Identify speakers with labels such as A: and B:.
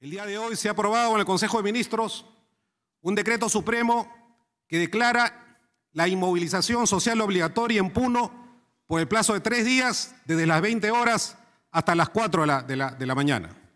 A: El día de hoy se ha aprobado en el Consejo de Ministros un decreto supremo que declara la inmovilización social obligatoria en Puno por el plazo de tres días, desde las 20 horas hasta las 4 de la, de la mañana.